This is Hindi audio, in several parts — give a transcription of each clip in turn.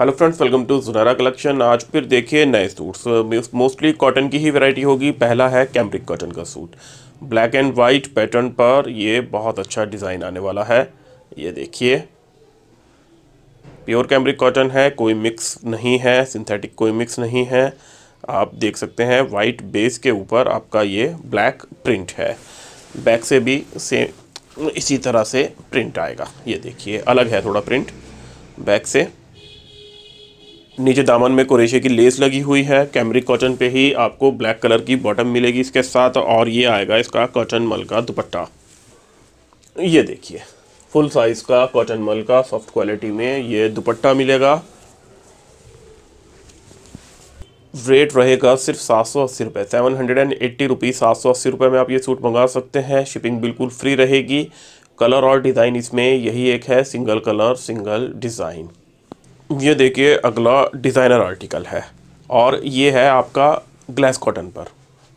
हेलो फ्रेंड्स वेलकम टू जुनारा कलेक्शन आज फिर देखिए नए सूट्स मोस्टली कॉटन की ही वैरायटी होगी पहला है कैम्ब्रिक कॉटन का suit black and white pattern पर ये बहुत अच्छा डिज़ाइन आने वाला है ये देखिए प्योर कैम्ब्रिक कॉटन है कोई मिक्स नहीं है सिंथेटिक कोई मिक्स नहीं है आप देख सकते हैं वाइट बेस के ऊपर आपका ये ब्लैक प्रिंट है बैक से भी सेम इसी तरह से प्रिंट आएगा ये देखिए अलग है थोड़ा प्रिंट बैक से नीचे दामन में कुरेशे की लेस लगी हुई है कैमरिक कॉटन पे ही आपको ब्लैक कलर की बॉटम मिलेगी इसके साथ और ये आएगा इसका कॉटन मल का दुपट्टा ये देखिए फुल साइज़ का कॉटन मल का सॉफ्ट क्वालिटी में ये दुपट्टा मिलेगा रेट रहेगा सिर्फ सात सौ अस्सी रुपये seven hundred and eighty rupees सात सौ अस्सी रुपये में आप ये सूट मंगा सकते हैं शिपिंग बिल्कुल फ्री रहेगी कलर और डिज़ाइन इसमें यही एक है सिंगल कलर सिंगल डिज़ाइन ये देखिए अगला डिज़ाइनर आर्टिकल है और ये है आपका ग्लैस कॉटन पर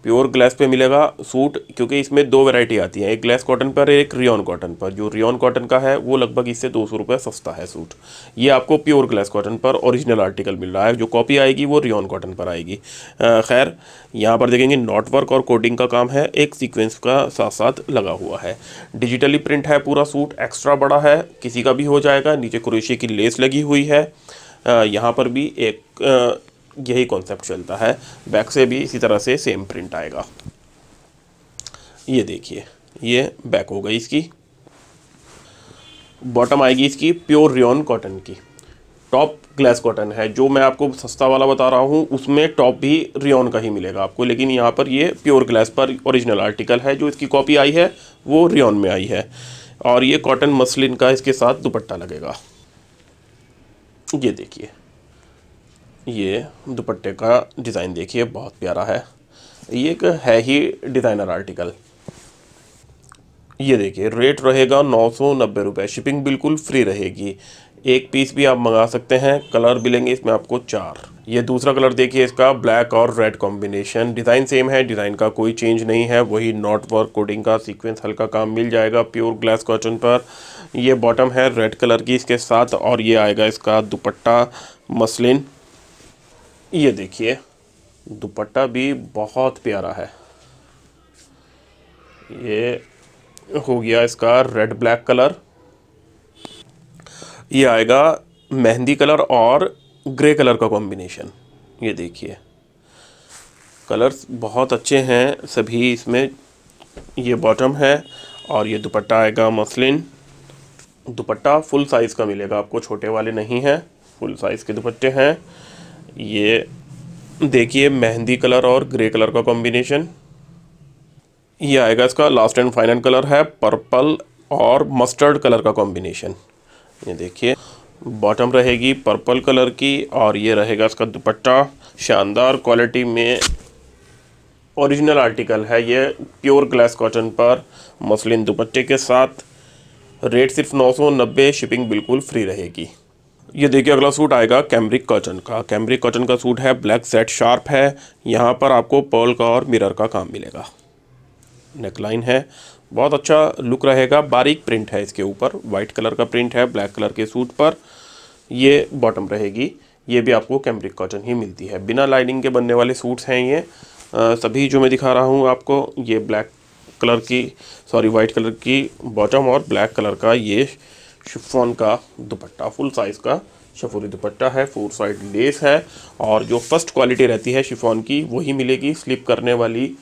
प्योर ग्लास पे मिलेगा सूट क्योंकि इसमें दो वैरायटी आती है एक ग्लास कॉटन पर एक रियॉन कॉटन पर जो रियॉन कॉटन का है वो लगभग इससे दो सौ रुपये सस्ता है सूट ये आपको प्योर ग्लास कॉटन पर ओरिजिनल आर्टिकल मिल रहा है जो कॉपी आएगी वो रियॉन कॉटन पर आएगी खैर यहाँ पर देखेंगे नॉट वर्क और कोडिंग का काम है एक सीक्वेंस का साथ साथ लगा हुआ है डिजिटली प्रिंट है पूरा सूट एक्स्ट्रा बड़ा है किसी का भी हो जाएगा नीचे क्रोशिया की लेस लगी हुई है यहाँ पर भी एक यही कॉन्सेप्ट चलता है बैक से भी इसी तरह से सेम प्रिंट आएगा ये देखिए ये बैक हो गई इसकी बॉटम आएगी इसकी प्योर रियोन कॉटन की टॉप ग्लास कॉटन है जो मैं आपको सस्ता वाला बता रहा हूँ उसमें टॉप भी रियोन का ही मिलेगा आपको लेकिन यहाँ पर ये प्योर ग्लास पर ओरिजिनल आर्टिकल है जो इसकी कॉपी आई है वो रियॉन में आई है और ये कॉटन मसलिन का इसके साथ दुपट्टा लगेगा ये देखिए ये दुपट्टे का डिज़ाइन देखिए बहुत प्यारा है ये एक है ही डिज़ाइनर आर्टिकल ये देखिए रेट रहेगा नौ सौ नब्बे रुपये शिपिंग बिल्कुल फ्री रहेगी एक पीस भी आप मंगा सकते हैं कलर मिलेंगे इसमें आपको चार ये दूसरा कलर देखिए इसका ब्लैक और रेड कॉम्बिनेशन डिज़ाइन सेम है डिज़ाइन का कोई चेंज नहीं है वही नॉट वर्क कोडिंग का सीक्वेंस हल्का काम मिल जाएगा प्योर ग्लास कॉटन पर ये बॉटम है रेड कलर की इसके साथ और ये आएगा इसका दुपट्टा मसलिन ये देखिए दुपट्टा भी बहुत प्यारा है ये हो गया इसका रेड ब्लैक कलर ये आएगा मेहंदी कलर और ग्रे कलर का कॉम्बिनेशन ये देखिए कलर्स बहुत अच्छे हैं सभी इसमें ये बॉटम है और ये दुपट्टा आएगा मसलिन दुपट्टा फुल साइज़ का मिलेगा आपको छोटे वाले नहीं हैं फुल साइज़ के दुपट्टे हैं ये देखिए मेहंदी कलर और ग्रे कलर का कॉम्बिनेशन ये आएगा इसका लास्ट एंड फाइनल कलर है पर्पल और मस्टर्ड कलर का कॉम्बिनेशन ये देखिए बॉटम रहेगी पर्पल कलर की और ये रहेगा इसका दुपट्टा शानदार क्वालिटी में ओरिजिनल आर्टिकल है ये प्योर ग्लास कॉटन पर मसलिन दुपट्टे के साथ रेट सिर्फ नौ सौ नब्बे शिपिंग बिल्कुल फ्री रहेगी ये देखिए अगला सूट आएगा कैम्ब्रिक कॉटन का कैम्ब्रिक कॉटन का सूट है ब्लैक सेट शार्प है यहाँ पर आपको पर्ल का और मिरर का काम मिलेगा नेकलाइन है बहुत अच्छा लुक रहेगा बारीक प्रिंट है इसके ऊपर वाइट कलर का प्रिंट है ब्लैक कलर के सूट पर ये बॉटम रहेगी ये भी आपको कैम्ब्रिक कॉटन ही मिलती है बिना लाइनिंग के बनने वाले सूट्स हैं ये आ, सभी जो मैं दिखा रहा हूँ आपको ये ब्लैक कलर की सॉरी वाइट कलर की बॉटम और ब्लैक कलर का ये शिफॉन का दुपट्टा फुल साइज़ का शफोरी दुपट्टा है फोर साइड लेस है और जो फर्स्ट क्वालिटी रहती है शिफोन की वही मिलेगी स्लिप करने वाली आ,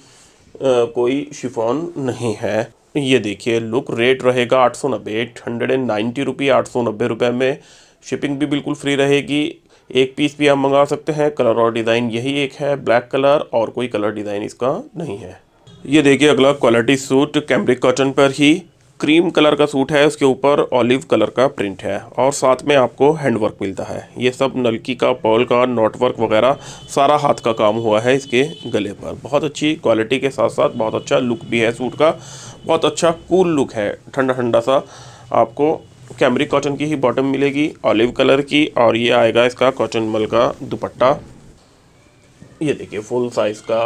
कोई शिफोन नहीं है ये देखिए लुक रेट रहेगा आठ सौ नब्बे एट हंड्रेड एंड नाइन्टी रुपये आठ सौ नब्बे रुपये में शिपिंग भी बिल्कुल फ्री रहेगी एक पीस भी आप मंगा सकते हैं कलर और डिज़ाइन यही एक है ब्लैक कलर और कोई कलर डिज़ाइन इसका नहीं है ये देखिए अगला क्वालिटी सूट कैम्ब्रिक कॉटन पर ही क्रीम कलर का सूट है उसके ऊपर ऑलिव कलर का प्रिंट है और साथ में आपको हैंडवर्क मिलता है ये सब नलकी का पॉल का नोटवर्क वगैरह सारा हाथ का काम हुआ है इसके गले पर बहुत अच्छी क्वालिटी के साथ साथ बहुत अच्छा लुक भी है सूट का बहुत अच्छा कूल लुक है ठंडा ठंडा सा आपको कैमरी कॉटन की ही बॉटम मिलेगी ऑलिव कलर की और ये आएगा इसका कॉटन मल का दुपट्टा ये देखिए फुल साइज़ का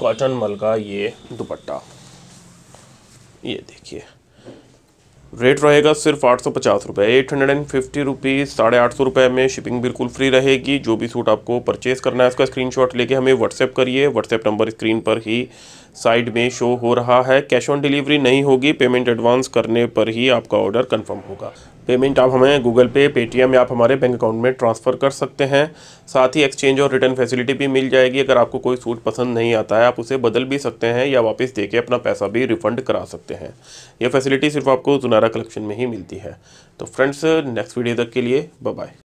कॉटन मल का ये दुपट्टा ये देखिए रेट रहेगा सिर्फ आठ सौ पचास रुपये eight hundred and fifty rupees साढ़े आठ सौ रुपये में शिपिंग बिल्कुल फ्री रहेगी जो भी सूट आपको परचेस करना है उसका स्क्रीनशॉट लेके हमें व्हाट्सएप करिए व्हाट्सएप नंबर स्क्रीन पर ही साइड में शो हो रहा है कैश ऑन डिलीवरी नहीं होगी पेमेंट एडवांस करने पर ही आपका ऑर्डर कन्फर्म होगा पेमेंट आप हमें गूगल पे पेटीएम या आप हमारे बैंक अकाउंट में ट्रांसफ़र कर सकते हैं साथ ही एक्सचेंज और रिटर्न फैसिलिटी भी मिल जाएगी अगर आपको कोई सूट पसंद नहीं आता है आप उसे बदल भी सकते हैं या वापस देके अपना पैसा भी रिफंड करा सकते हैं यह फैसिलिटी सिर्फ आपको जुनारा कलेक्शन में ही मिलती है तो फ्रेंड्स नेक्स्ट वीडियो तक के लिए बाय